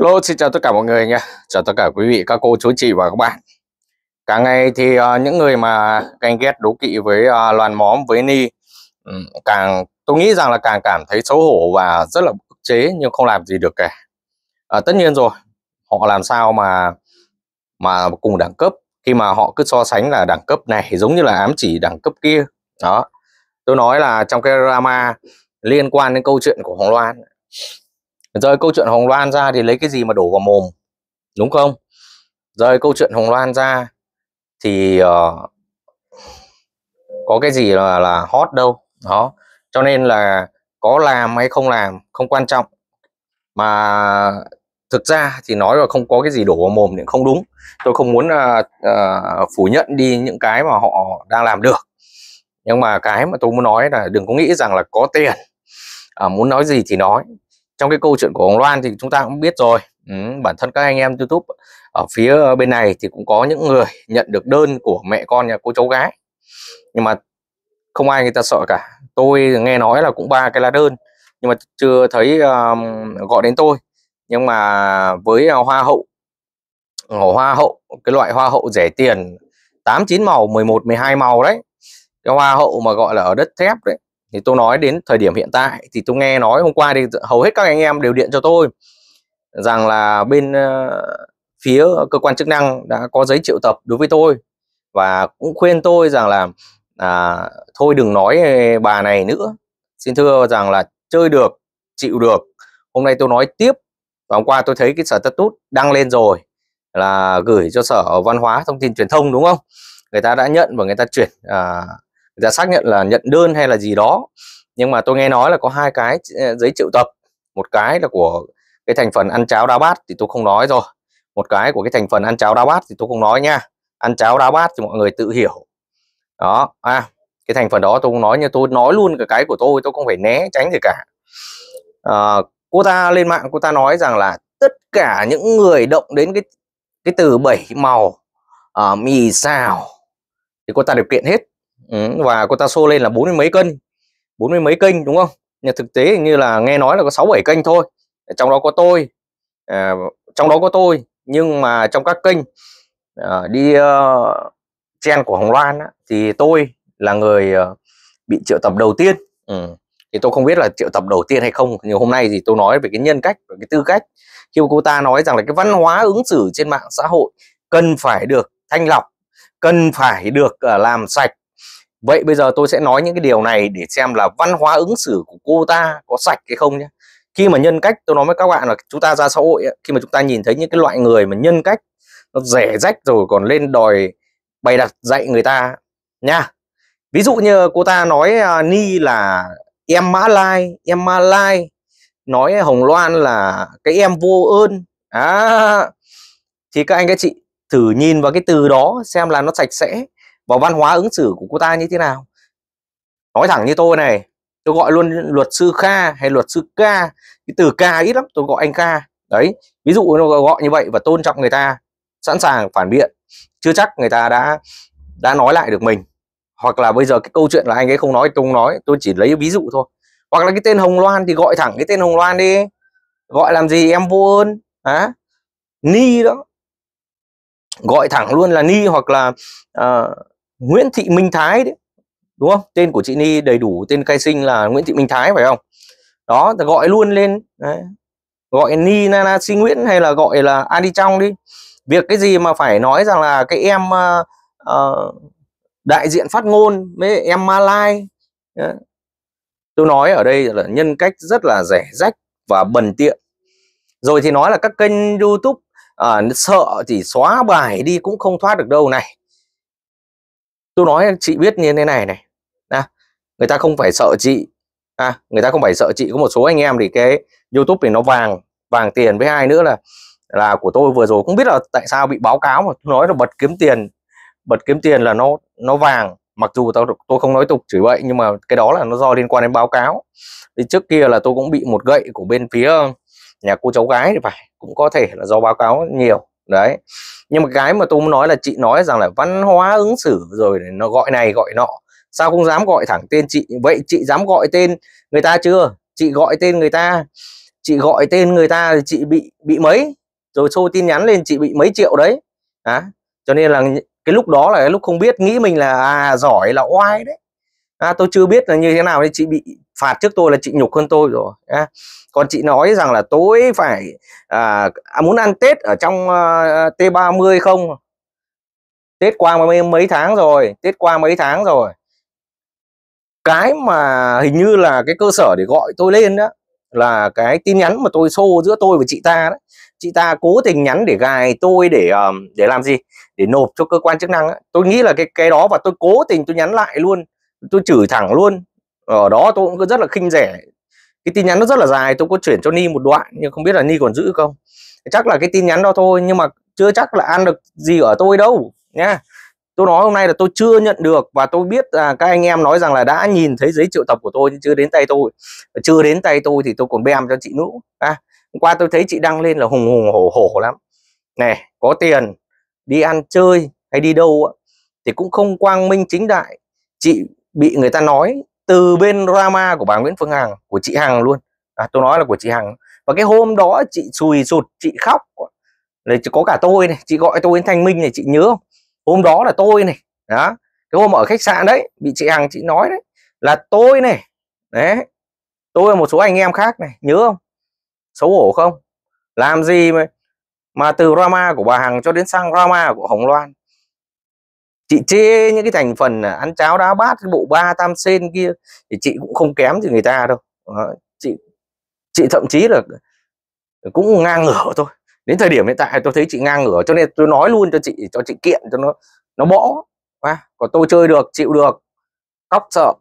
Hello, xin chào tất cả mọi người nha, chào tất cả quý vị, các cô, chú, chị và các bạn Càng ngày thì uh, những người mà ganh ghét đố kỵ với uh, loàn móm, với ni um, càng Tôi nghĩ rằng là càng cảm thấy xấu hổ và rất là bức chế nhưng không làm gì được cả à, Tất nhiên rồi, họ làm sao mà mà cùng đẳng cấp Khi mà họ cứ so sánh là đẳng cấp này giống như là ám chỉ đẳng cấp kia Đó, tôi nói là trong cái drama liên quan đến câu chuyện của Hoàng Loan rồi câu chuyện hồng loan ra thì lấy cái gì mà đổ vào mồm đúng không rồi câu chuyện hồng loan ra thì uh, có cái gì là là hot đâu đó cho nên là có làm hay không làm không quan trọng mà thực ra thì nói là không có cái gì đổ vào mồm thì không đúng tôi không muốn uh, uh, phủ nhận đi những cái mà họ đang làm được nhưng mà cái mà tôi muốn nói là đừng có nghĩ rằng là có tiền à, muốn nói gì thì nói trong cái câu chuyện của Hồng Loan thì chúng ta cũng biết rồi ừ, bản thân các anh em YouTube ở phía bên này thì cũng có những người nhận được đơn của mẹ con nhà cô cháu gái nhưng mà không ai người ta sợ cả tôi nghe nói là cũng ba cái lá đơn nhưng mà chưa thấy um, gọi đến tôi nhưng mà với ờ, hoa hậu ờ, hoa hậu cái loại hoa hậu rẻ tiền 8 9 màu 11 12 màu đấy cái hoa hậu mà gọi là ở đất thép đấy thì tôi nói đến thời điểm hiện tại thì tôi nghe nói hôm qua thì hầu hết các anh em đều điện cho tôi rằng là bên uh, phía cơ quan chức năng đã có giấy triệu tập đối với tôi và cũng khuyên tôi rằng là à, thôi đừng nói ờ, bà này nữa xin thưa rằng là chơi được chịu được hôm nay tôi nói tiếp và hôm qua tôi thấy cái sở tất tút đăng lên rồi là gửi cho sở văn hóa thông tin truyền thông đúng không người ta đã nhận và người ta chuyển à, giả xác nhận là nhận đơn hay là gì đó nhưng mà tôi nghe nói là có hai cái ờ, giấy triệu tập một cái là của cái thành phần ăn cháo đá bát thì tôi không nói rồi một cái của cái thành phần ăn cháo đá bát thì tôi không nói nha ăn cháo đá bát thì mọi người tự hiểu đó à cái thành phần đó tôi không nói nhưng tôi nói luôn cái cái của tôi tôi không phải né tránh gì cả à, cô ta lên mạng cô ta nói rằng là tất cả những người động đến cái cái từ bảy màu à, mì xào thì cô ta điều kiện hết Ừ, và cô ta xô lên là bốn mươi mấy cân bốn mươi mấy kênh đúng không nhưng thực tế như là nghe nói là có sáu bảy kênh thôi trong đó có tôi à, trong đó có tôi nhưng mà trong các kênh à, đi uh, của Hồng Loan á, thì tôi là người uh, bị triệu tập đầu tiên ừ. thì tôi không biết là triệu tập đầu tiên hay không nhiều hôm nay thì tôi nói về cái nhân cách và cái tư cách khi cô ta nói rằng là cái văn hóa ứng xử trên mạng xã hội cần phải được thanh lọc cần phải được uh, làm sạch Vậy bây giờ tôi sẽ nói những cái điều này để xem là văn hóa ứng xử của cô ta có sạch hay không nhé. Khi mà nhân cách tôi nói với các bạn là chúng ta ra xã hội khi mà chúng ta nhìn thấy những cái loại người mà nhân cách nó rẻ rách rồi còn lên đòi bày đặt dạy người ta nha. Ví dụ như cô ta nói uh, Ni là em Mã Lai, em Mã Lai nói Hồng Loan là cái em vô ơn. À, thì các anh các chị thử nhìn vào cái từ đó xem là nó sạch sẽ vào văn hóa ứng xử của cô ta như thế nào nói thẳng như tôi này tôi gọi luôn luật sư Kha hay luật sư Ca cái từ Ca ít lắm tôi gọi anh Kha đấy ví dụ gọi như vậy và tôn trọng người ta sẵn sàng phản biện chưa chắc người ta đã đã nói lại được mình hoặc là bây giờ cái câu chuyện là anh ấy không nói tôi không nói tôi chỉ lấy ví dụ thôi hoặc là cái tên Hồng Loan thì gọi thẳng cái tên Hồng Loan đi gọi làm gì em vô ơn á ni đó gọi thẳng luôn là ni hoặc là ờ, Nguyễn Thị Minh Thái đấy đúng không tên của chị Ni đầy đủ tên khai sinh là Nguyễn Thị Minh Thái phải không đó thì gọi luôn lên đấy. gọi Ni Nana Si Nguyễn hay là gọi là Adi Trong đi việc cái gì mà phải nói rằng là cái em uh, uh, đại diện phát ngôn với em Malai tôi nói ở đây là nhân cách rất là rẻ rách và bần tiện rồi thì nói là các kênh YouTube uh, sợ thì xóa bài đi cũng không thoát được đâu này tôi nói chị biết như thế này này à, người ta không phải sợ chị à, người ta không phải sợ chị có một số anh em thì cái youtube thì nó vàng vàng tiền với hai nữa là là của tôi vừa rồi không biết là tại sao bị báo cáo mà tôi nói là bật kiếm tiền bật kiếm tiền là nó nó vàng mặc dù tao tôi không nói tục chửi vậy nhưng mà cái đó là nó do liên quan đến báo cáo thì trước kia là tôi cũng bị một gậy của bên phía nhà cô cháu gái thì phải cũng có thể là do báo cáo nhiều đấy nhưng mà cái mà tôi muốn nói là chị nói rằng là văn hóa ứng xử rồi nó gọi này gọi nọ sao không dám gọi thẳng tên chị vậy chị dám gọi tên người ta chưa chị gọi tên người ta chị gọi tên người ta thì chị bị bị mấy rồi xô tin nhắn lên chị bị mấy triệu đấy à, cho nên là cái lúc đó là cái lúc không biết nghĩ mình là à giỏi là oai đấy à, tôi chưa biết là như thế nào thì chị bị phạt trước tôi là chị nhục hơn tôi rồi nhá. còn chị nói rằng là tối phải à, à muốn ăn tết ở trong à, t 30 không tết qua mấy mấy tháng rồi tết qua mấy tháng rồi cái mà hình như là cái cơ sở để gọi tôi lên đó là cái tin nhắn mà tôi xô giữa tôi và chị ta đó chị ta cố tình nhắn để gài tôi để um, để làm gì để nộp cho cơ quan chức năng đó. tôi nghĩ là cái cái đó và tôi cố tình tôi nhắn lại luôn tôi chửi thẳng luôn ở ờ, đó tôi cũng rất là khinh rẻ cái tin nhắn nó rất là dài tôi có chuyển cho ni một đoạn nhưng không biết là ni còn giữ không chắc là cái tin nhắn đó thôi nhưng mà chưa chắc là ăn được gì ở tôi đâu nha tôi nói hôm nay là tôi chưa nhận được và tôi biết là các anh em nói rằng là đã nhìn thấy giấy triệu tập của tôi nhưng chưa đến tay tôi và chưa đến tay tôi thì tôi còn bèm cho chị nữ à, hôm qua tôi thấy chị đăng lên là hùng hùng hổ hổ lắm này có tiền đi ăn chơi hay đi đâu thì cũng không quang minh chính đại chị bị người ta nói từ bên drama của bà Nguyễn Phương Hằng của chị Hằng luôn à, tôi nói là của chị Hằng và cái hôm đó chị sùi sụt chị khóc này có cả tôi này chị gọi tôi đến Thanh Minh này chị nhớ không hôm đó là tôi này đó cái hôm ở khách sạn đấy bị chị Hằng chị nói đấy là tôi này đấy tôi và một số anh em khác này nhớ không xấu hổ không làm gì mà mà từ drama của bà Hằng cho đến sang drama của Hồng Loan chị chê những cái thành phần à, ăn cháo đá bát cái bộ ba tam sen kia thì chị cũng không kém gì người ta đâu Đó. chị chị thậm chí là cũng ngang ngửa thôi đến thời điểm hiện tại tôi thấy chị ngang ngửa cho nên tôi nói luôn cho chị cho chị kiện cho nó nó bỏ à, còn tôi chơi được chịu được cóc sợ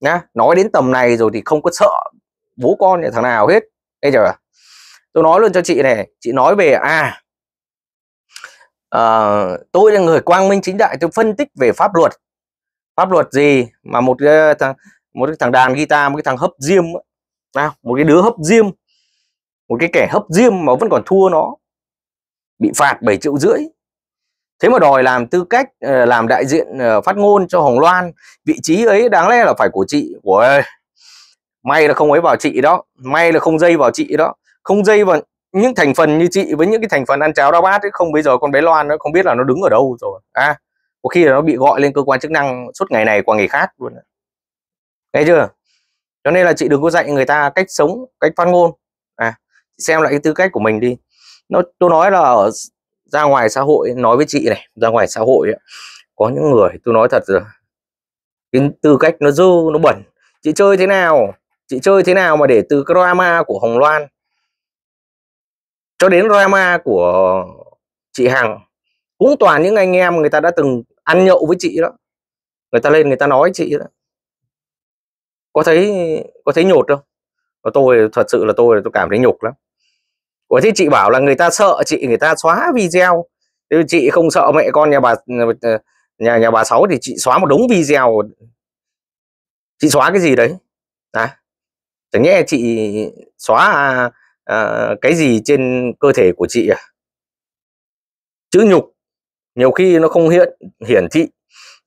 nhá nói đến tầm này rồi thì không có sợ bố con nhà thằng nào hết bây giờ tôi nói luôn cho chị này chị nói về à uh, tôi là người quang minh chính đại tôi phân tích về pháp luật pháp luật gì mà một cái thằng một cái thằng đàn guitar một cái thằng hấp diêm nào một cái đứa hấp diêm một cái kẻ hấp diêm mà vẫn còn thua nó bị phạt 7 triệu rưỡi thế mà đòi làm tư cách ờ, làm đại diện ờ, phát ngôn cho Hồng Loan vị trí ấy đáng lẽ là phải của chị của ơi may là không ấy vào chị đó may là không dây vào chị đó không dây vào những thành phần như chị với những cái thành phần ăn cháo đau bát ấy không bây giờ con bé Loan nó không biết là nó đứng ở đâu rồi à có khi là nó bị gọi lên cơ quan chức năng suốt ngày này qua ngày khác luôn nghe chưa cho nên là chị đừng có dạy người ta cách sống cách phát ngôn à xem lại cái tư cách của mình đi nó tôi nói là ở ra ngoài xã hội nói với chị này ra ngoài xã hội ấy, có những người tôi nói thật rồi cái tư cách nó dư nó bẩn chị chơi thế nào chị chơi thế nào mà để từ drama của Hồng Loan cho đến drama của chị Hằng cũng toàn những anh em người ta đã từng ăn nhậu với chị đó người ta lên người ta nói chị đó có thấy có thấy nhột không và tôi thật sự là tôi tôi cảm thấy nhục lắm có thế chị bảo là người ta sợ chị người ta xóa video nếu chị không sợ mẹ con nhà bà nhà nhà bà sáu thì chị xóa một đống video chị xóa cái gì đấy à chẳng nhẽ chị xóa à, cái gì trên cơ thể của chị à chữ nhục nhiều khi nó không hiện hiển thị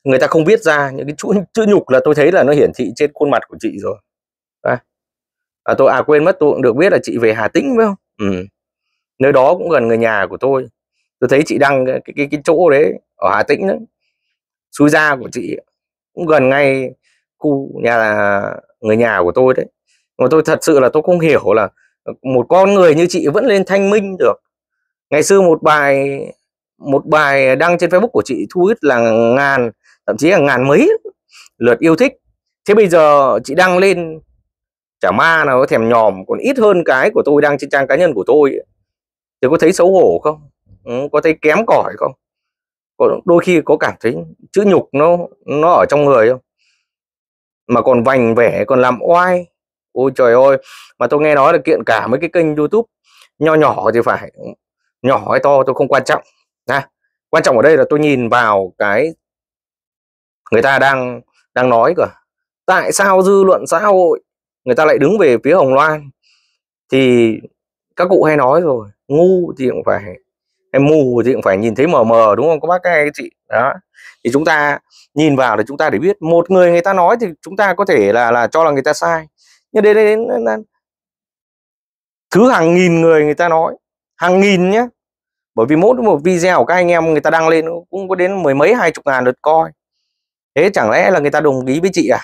người ta không biết ra những cái chữ chữ nhục là tôi thấy là nó hiển thị trên khuôn mặt của chị rồi à, à tôi à quên mất tôi cũng được biết là chị về Hà Tĩnh phải không ừ. nơi đó cũng gần người nhà của tôi tôi thấy chị đăng cái cái, cái chỗ đấy ở Hà Tĩnh đấy xui ra của chị cũng gần ngay khu nhà là người nhà của tôi đấy mà tôi thật sự là tôi không hiểu là một con người như chị vẫn lên thanh minh được ngày xưa một bài một bài đăng trên facebook của chị thu hút là ngàn thậm chí là ngàn mấy lượt yêu thích thế bây giờ chị đăng lên chả ma nào có thèm nhòm còn ít hơn cái của tôi đăng trên trang cá nhân của tôi thì có thấy xấu hổ không ừ, có thấy kém cỏi không có, đôi khi có cảm thấy chữ nhục nó nó ở trong người không mà còn vành vẻ còn làm oai ôi trời ơi mà tôi nghe nói là kiện cả mấy cái kênh youtube nho nhỏ thì phải nhỏ hay to tôi không quan trọng nha quan trọng ở đây là tôi nhìn vào cái người ta đang đang nói cả tại sao dư luận xã hội người ta lại đứng về phía hồng loan thì các cụ hay nói rồi ngu thì cũng phải hay mù thì cũng phải nhìn thấy mờ mờ đúng không các bác các chị đó thì chúng ta nhìn vào để chúng ta để biết một người người ta nói thì chúng ta có thể là là cho là người ta sai nhưng đến, đến, đến, đến thứ hàng nghìn người người ta nói hàng nghìn nhé bởi vì mỗi một video của các anh em người ta đăng lên cũng có đến mười mấy hai chục ngàn lượt coi thế chẳng lẽ là người ta đồng ý với chị à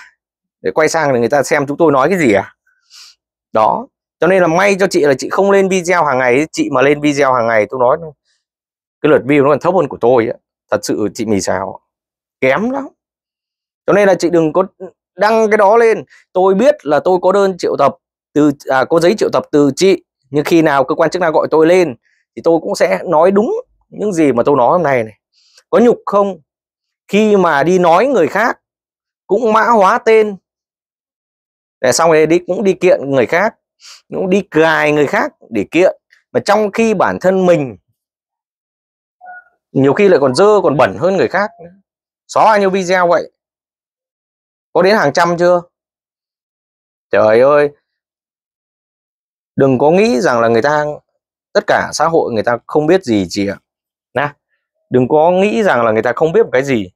để quay sang để người ta xem chúng tôi nói cái gì à đó cho nên là may cho chị là chị không lên video hàng ngày chị mà lên video hàng ngày tôi nói cái lượt view nó còn thấp hơn của tôi ấy. thật sự chị mì xào kém lắm cho nên là chị đừng có đăng cái đó lên tôi biết là tôi có đơn triệu tập từ à, có giấy triệu tập từ chị nhưng khi nào cơ quan chức năng gọi tôi lên thì tôi cũng sẽ nói đúng những gì mà tôi nói hôm nay này có nhục không khi mà đi nói người khác cũng mã hóa tên để xong rồi đi cũng đi kiện người khác cũng đi gài người khác để kiện mà trong khi bản thân mình nhiều khi lại còn dơ còn bẩn hơn người khác xóa bao nhiêu video vậy có đến hàng trăm chưa trời ơi đừng có nghĩ rằng là người ta tất cả xã hội người ta không biết gì chị ạ nè đừng có nghĩ rằng là người ta không biết một cái gì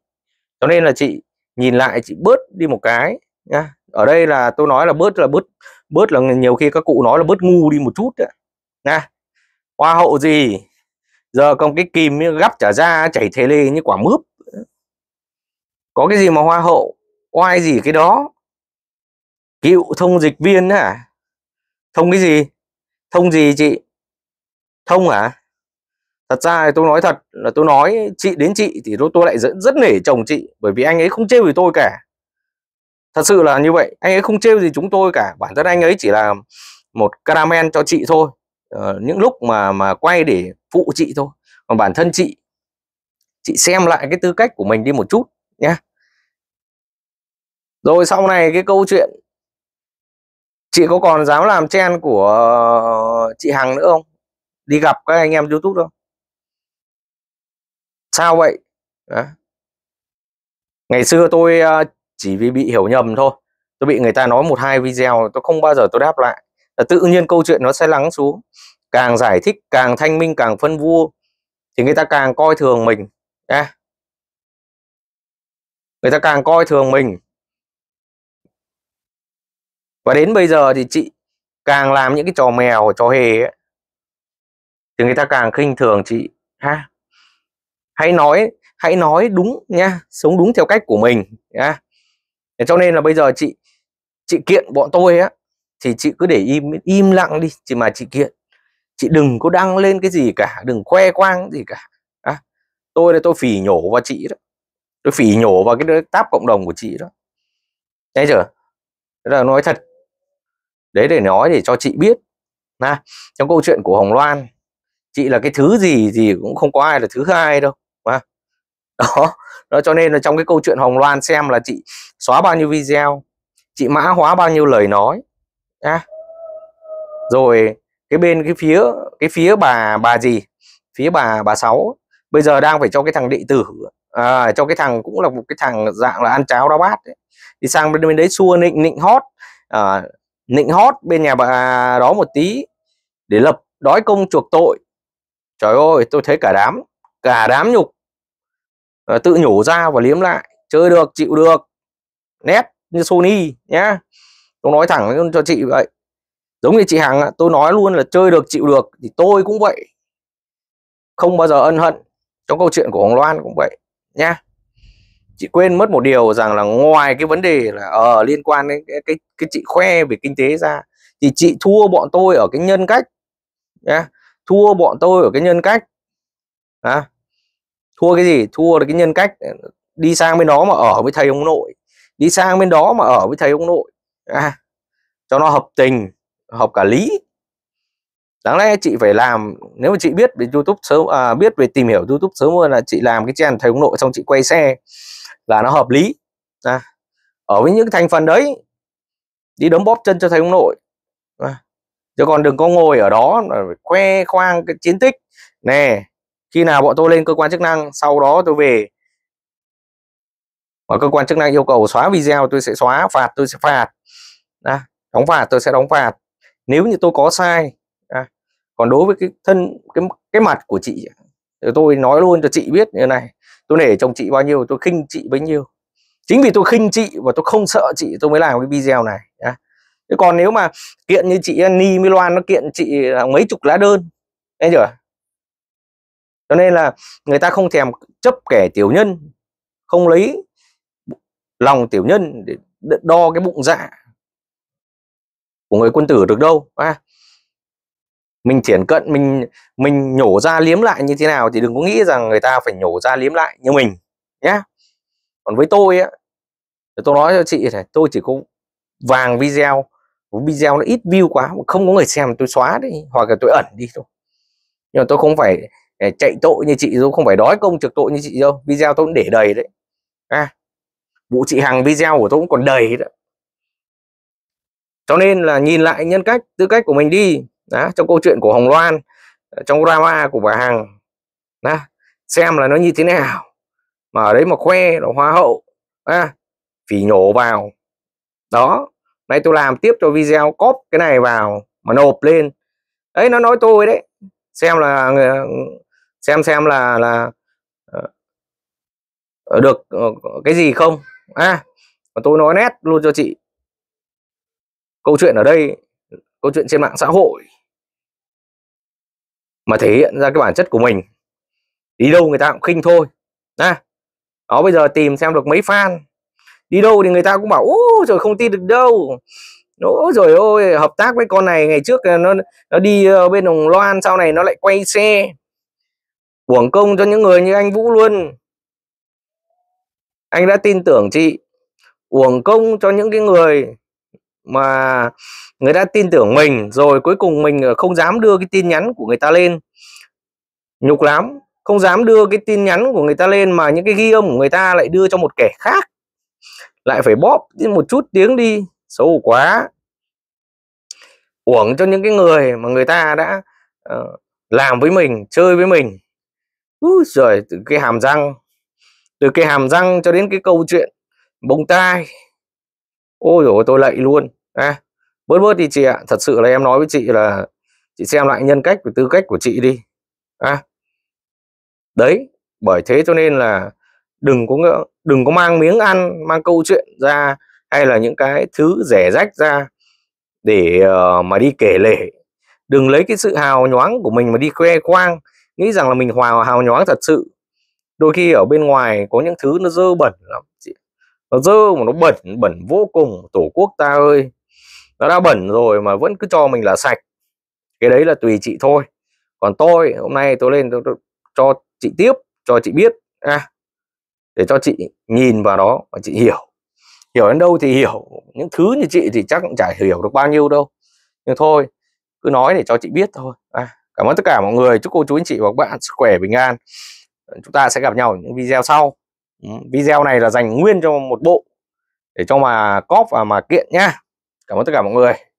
cho nên là chị nhìn lại chị bớt đi một cái nhá ở đây là tôi nói là bớt là bớt bớt là nhiều khi các cụ nói là bớt ngu đi một chút đấy nè hoa hậu gì giờ còn cái kìm gắp trả ra chảy thế lê như quả mướp có cái gì mà hoa hậu oai gì cái đó cựu thông dịch viên hả thông cái gì thông gì chị thông hả thật ra thì tôi nói thật là tôi nói chị đến chị thì tôi, tôi lại rất, rất nể chồng chị bởi vì anh ấy không trêu gì tôi cả thật sự là như vậy anh ấy không trêu gì chúng tôi cả bản thân anh ấy chỉ là một caramel cho chị thôi ờ, những lúc mà mà quay để phụ chị thôi còn bản thân chị chị xem lại cái tư cách của mình đi một chút nhé rồi sau này cái câu chuyện chị có còn dám làm chen của chị Hằng nữa không đi gặp các anh em YouTube đâu sao vậy Đó. ngày xưa tôi ờ, chỉ vì bị hiểu nhầm thôi tôi bị người ta nói một hai video tôi không bao giờ tôi đáp lại là tự nhiên câu chuyện nó sẽ lắng xuống càng giải thích càng thanh minh càng phân vua thì người ta càng coi thường mình à. người ta càng coi thường mình và đến bây giờ thì chị càng làm những cái trò mèo trò hề ấy, thì người ta càng khinh thường chị ha hãy nói hãy nói đúng nha sống đúng theo cách của mình nha cho nên là bây giờ chị chị kiện bọn tôi á thì chị cứ để im im lặng đi chị mà chị kiện chị đừng có đăng lên cái gì cả đừng khoe khoang gì cả à, tôi là tôi phỉ nhổ vào chị đó tôi phỉ nhổ vào cái tab cộng đồng của chị đó thấy chưa là nói thật đấy để nói để cho chị biết ha trong câu chuyện của hồng loan chị là cái thứ gì gì cũng không có ai là thứ hai đâu mà đó đó cho nên là trong cái câu chuyện hồng loan xem là chị xóa bao nhiêu video chị mã hóa bao nhiêu lời nói nha, rồi cái bên cái phía cái phía bà bà gì phía bà bà sáu bây giờ đang phải cho cái thằng đệ tử à, cho cái thằng cũng là một cái thằng dạng là ăn cháo đá bát ấy. đi sang bên, bên đấy xua nịnh nịnh hót à, nịnh hót bên nhà bà đó một tí để lập đói công chuộc tội trời ơi tôi thấy cả đám cả đám nhục à, tự nhổ ra và liếm lại chơi được chịu được nét như Sony nhá tôi nói thẳng cho chị vậy giống như chị Hằng tôi nói luôn là chơi được chịu được thì tôi cũng vậy không bao giờ ân hận trong câu chuyện của Hồng Loan cũng vậy nhá chị quên mất một điều rằng là ngoài cái vấn đề là ở ờ, uh, liên quan đến cái, cái cái chị khoe về kinh tế ra thì chị thua bọn tôi ở cái nhân cách nhá yeah. thua bọn tôi ở cái nhân cách à, thua cái gì thua được cái nhân cách đi sang bên đó mà ở với thầy ông nội đi sang bên đó mà ở với thầy ông nội à, cho nó hợp tình hợp cả lý đáng lẽ chị phải làm nếu mà chị biết về youtube sớm à, biết về tìm hiểu youtube sớm hơn là chị làm cái channel thầy ông nội xong chị quay xe là nó hợp lý à, ở với những thành phần đấy đi đấm bóp chân cho thầy ông nội à, chứ còn đừng có ngồi ở đó khoe khoang cái chiến tích nè khi nào bọn tôi lên cơ quan chức năng sau đó tôi về mà cơ quan chức năng yêu cầu xóa video tôi sẽ xóa phạt tôi sẽ phạt à, đóng phạt tôi sẽ đóng phạt nếu như tôi có sai à, còn đối với cái thân cái cái mặt của chị tôi nói luôn cho chị biết như này tôi nể chồng chị bao nhiêu tôi khinh chị bấy nhiêu chính vì tôi khinh chị và tôi không sợ chị tôi mới làm cái video này nhá. Thế còn nếu mà kiện như chị Ni với Loan nó kiện chị mấy chục lá đơn nghe chưa cho nên là người ta không thèm chấp kẻ tiểu nhân không lấy lòng tiểu nhân để đo cái bụng dạ của người quân tử được đâu à, mình triển cận mình mình nhổ ra liếm lại như thế nào thì đừng có nghĩ rằng người ta phải nhổ ra liếm lại như mình nhé còn với tôi á tôi nói cho chị này tôi chỉ có vàng video video nó ít view quá không có người xem tôi xóa đi hoặc là tôi ẩn đi thôi nhưng mà tôi không phải à, chạy tội như chị đâu không phải đói công trực tội như chị đâu video tôi cũng để đầy đấy à vụ chị hằng video của tôi cũng còn đầy đấy cho nên là nhìn lại nhân cách tư cách của mình đi đó, trong câu chuyện của Hồng Loan ờ, trong drama của bà Hằng đó, xem là nó như thế nào mà ở đấy mà khoe là hoa hậu à, phỉ nhổ vào đó nay tôi làm tiếp cho video cóp cái này vào mà nộp lên đấy nó nói tôi đấy xem là ờ, xem xem là là ờ, được cái gì không à mà tôi nói nét luôn cho chị câu chuyện ở đây câu chuyện trên mạng xã hội mà thể hiện ra cái bản chất của mình đi đâu người ta cũng khinh thôi à, đó bây giờ tìm xem được mấy fan đi đâu thì người ta cũng bảo ô rồi không tin được đâu Ủa rồi ôi hợp tác với con này ngày trước nó nó đi ờ, bên Hồng Loan sau này nó lại quay xe uổng công cho những người như anh Vũ luôn anh đã tin tưởng chị uổng công cho những cái người mà người ta tin tưởng mình rồi cuối cùng mình ờ, không dám đưa cái tin nhắn của người ta lên nhục lắm không dám đưa cái tin nhắn của người ta lên mà những cái ghi âm của người ta lại đưa cho một kẻ khác lại phải bóp một chút tiếng đi xấu quá uổng cho những cái người mà người ta đã uh, làm với mình chơi với mình Úi giời, từ cái hàm răng từ cái hàm răng cho đến cái câu chuyện bông tai ôi rồi tôi lạy luôn à, bớt bớt đi chị ạ thật sự là em nói với chị là chị xem lại nhân cách và tư cách của chị đi à, đấy bởi thế cho nên là đừng có đừng có mang miếng ăn mang câu chuyện ra hay là những cái thứ rẻ rách ra để ờ, mà đi kể lể đừng lấy cái sự hào nhoáng của mình mà đi khoe khoang nghĩ rằng là mình hào hào nhoáng thật sự đôi khi ở bên ngoài có những thứ nó dơ bẩn lắm chị nó dơ mà nó bẩn bẩn vô cùng tổ quốc ta ơi nó đã bẩn rồi mà vẫn cứ cho mình là sạch cái đấy là tùy chị thôi còn tôi hôm nay tôi lên tôi, tôi cho chị tiếp cho chị biết à, để cho chị nhìn vào đó và chị hiểu hiểu đến đâu thì hiểu những thứ như chị thì chắc cũng chả hiểu được bao nhiêu đâu nhưng thôi cứ nói để cho chị biết thôi à, cảm ơn tất cả mọi người chúc cô chú anh chị và các bạn sức khỏe bình an chúng ta sẽ gặp nhau ở những video sau video này là dành nguyên cho một bộ để cho mà cóp và mà kiện nhá cảm ơn tất cả mọi người